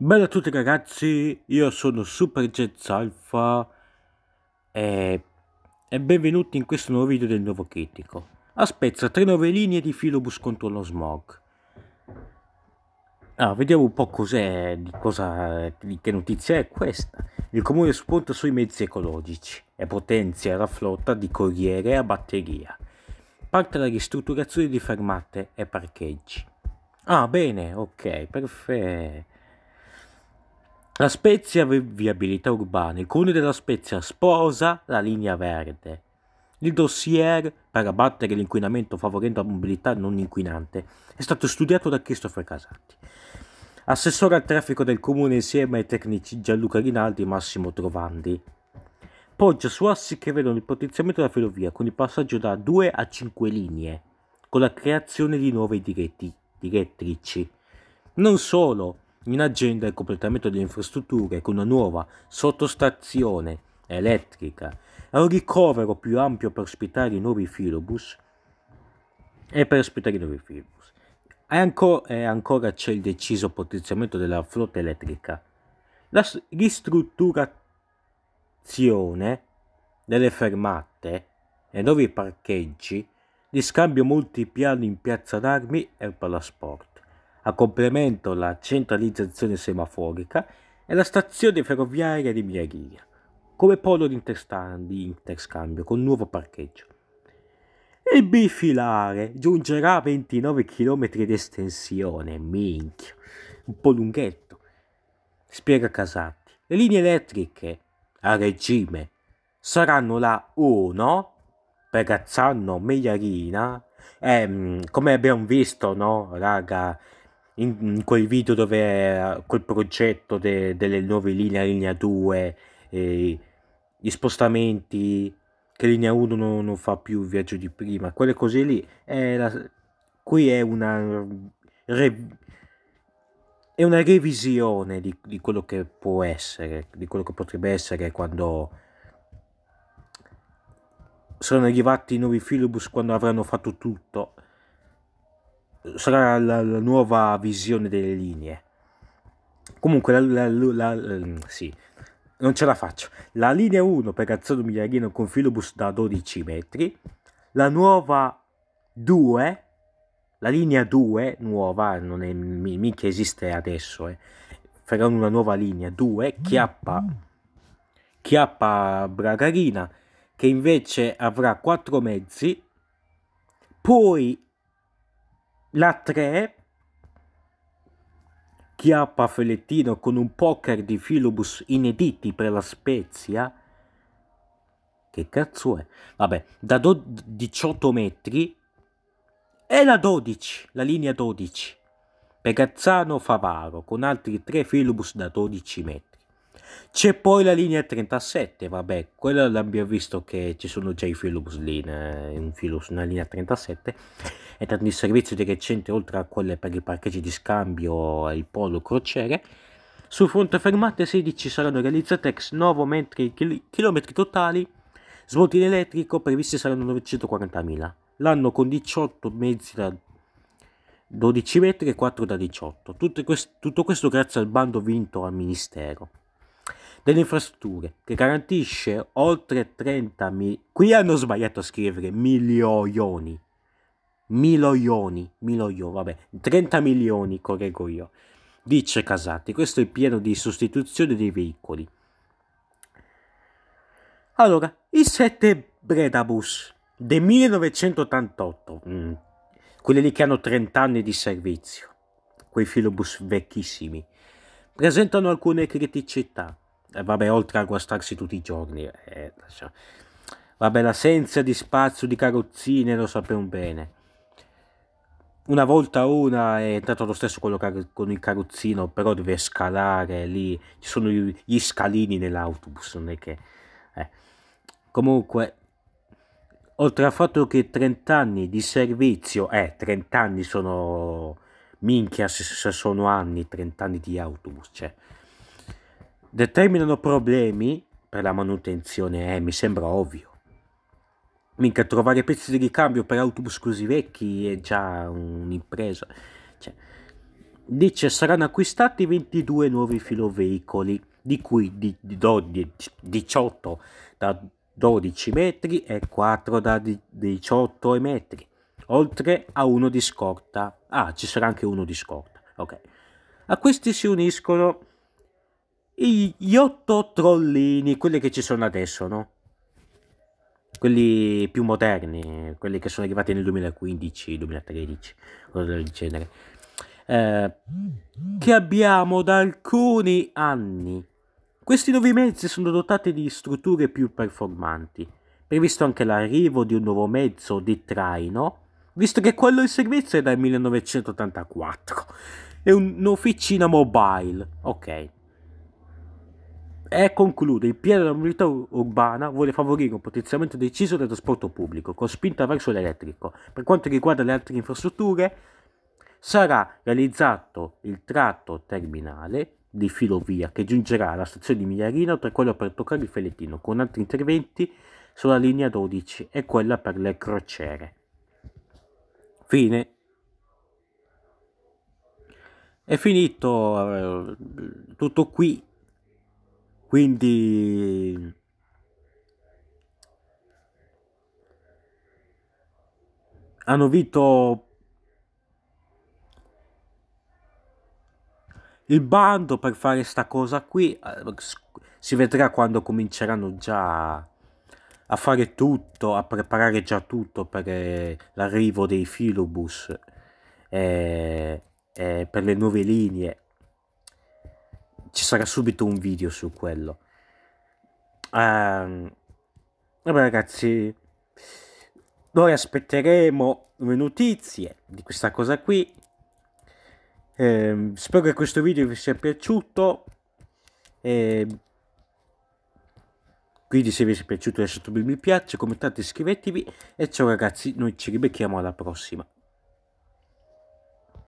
Bella a tutti ragazzi, io sono Super Jets Alpha e... e, benvenuti in questo nuovo video del nuovo critico. A Spezza, tre nuove linee di filobus contro lo smog. Ah, vediamo un po' cos'è, di cosa, di che notizia è questa. Il comune spunta sui mezzi ecologici e potenzia la flotta di corriere a batteria. Parte la ristrutturazione di fermate e parcheggi. Ah, bene, ok, perfetto. La Spezia viabilità urbana, il comune della Spezia sposa la linea verde. Il dossier per abbattere l'inquinamento favorendo la mobilità non inquinante è stato studiato da Christopher Casati. Assessore al traffico del comune insieme ai tecnici Gianluca Rinaldi e Massimo Trovandi. Poggia su assi che vedono il potenziamento della ferrovia con il passaggio da 2 a 5 linee, con la creazione di nuove diretti, direttrici. Non solo, in agenda il completamento delle infrastrutture con una nuova sottostazione elettrica e un ricovero più ampio per ospitare i nuovi filobus e per ospitare i nuovi filobus. E ancora, e ancora c'è il deciso potenziamento della flotta elettrica, la ristrutturazione delle fermate e nuovi parcheggi di scambio multipiano in Piazza d'Armi e Palasport a complemento la centralizzazione semaforica e la stazione ferroviaria di Miaghia, come polo di, di interscambio con nuovo parcheggio. Il bifilare giungerà a 29 km di estensione, minchia, un po' lunghetto, spiega Casatti. Le linee elettriche a regime saranno la 1 per Gazzano Migliarina. E, ehm, come abbiamo visto, no, raga, in, quel video dove quel progetto de, delle nuove linee, linea 2, eh, gli spostamenti, che linea 1 non, non, fa più il viaggio di prima, quelle cose lì, è la, qui è una, re, è una revisione di, di, quello che può essere, di quello che potrebbe essere quando sono arrivati i nuovi filobus, quando avranno fatto tutto sarà la, la nuova visione delle linee. Comunque, la, la, ehm, sì, non ce la faccio. La linea 1 per Azzurro Migliarino con filobus da 12 metri, la nuova 2, la linea 2 nuova, non è mica esiste adesso, eh. faranno una nuova linea 2, Chiappa, Chiappa Bragarina, che invece avrà 4 mezzi, poi la 3, Chiappa Felettino con un poker di Filobus inediti per la Spezia. Che cazzo è? Vabbè, da 18 metri. E la 12, la linea 12. Pegazzano Favaro con altri 3 Filobus da 12 metri. C'è poi la linea 37, vabbè, quella l'abbiamo visto che ci sono già i Philips lì, eh, in Philips, una linea 37, e tanto il servizio di recente oltre a quelle per i parcheggi di scambio e il polo crociere. Sul fronte fermate 16 saranno realizzate ex novo, mentre i chilometri totali svolti in elettrico previsti saranno 940.000. L'anno con 18 mezzi da 12 metri e 4 da 18. Tutto questo, tutto questo grazie al bando vinto al Ministero delle infrastrutture che garantisce oltre 30 milioni. Qui hanno sbagliato a scrivere milioni. Milioni, milioni, vabbè, 30 milioni, correggo io. Dice Casati, questo è il piano di sostituzione dei veicoli. Allora, i 7 Bredabus del 1988, mm. quelli lì che hanno 30 anni di servizio, quei filobus vecchissimi, presentano alcune criticità eh, vabbè, oltre a guastarsi tutti i giorni, eh, cioè. vabbè, l'assenza di spazio di carrozzine lo sappiamo bene. Una volta una è tanto lo stesso quello con il carrozzino, però deve scalare lì, ci sono gli scalini nell'autobus, non è che... Eh. Comunque, oltre al fatto che 30 anni di servizio, eh, 30 anni sono... Minchia se, se sono anni, 30 anni di autobus, cioè determinano problemi per la manutenzione, eh, mi sembra ovvio. Mica trovare pezzi di ricambio per autobus così vecchi è già un'impresa. Cioè, dice saranno acquistati 22 nuovi filoveicoli, di cui di, di, di, 18 da 12 metri e 4 da 18 metri, oltre a uno di scorta. Ah, ci sarà anche uno di scorta, ok. A questi si uniscono gli otto trollini, quelli che ci sono adesso, no? Quelli più moderni, quelli che sono arrivati nel 2015, 2013, o del genere. Eh, che abbiamo da alcuni anni. Questi nuovi mezzi sono dotati di strutture più performanti. Previsto anche l'arrivo di un nuovo mezzo di traino, visto che quello in servizio è dal 1984. È un'officina mobile. Ok, e conclude, il piano della mobilità urbana vuole favorire un potenziamento deciso del trasporto pubblico, con spinta verso l'elettrico. Per quanto riguarda le altre infrastrutture, sarà realizzato il tratto terminale di filovia che giungerà alla stazione di Migliarino tra quello per toccare il Felettino, con altri interventi sulla linea 12 e quella per le crociere. Fine. È finito eh, tutto qui quindi hanno vinto il bando per fare sta cosa qui. Si vedrà quando cominceranno già a fare tutto, a preparare già tutto per eh, l'arrivo dei filobus, eh, eh, per le nuove linee ci sarà subito un video su quello. Um, vabbè ragazzi, noi aspetteremo le notizie di questa cosa qui. Eh, spero che questo video vi sia piaciuto. Eh, quindi se vi è piaciuto lasciate un bel mi piace, commentate, iscrivetevi e ciao ragazzi, noi ci ribecchiamo alla prossima.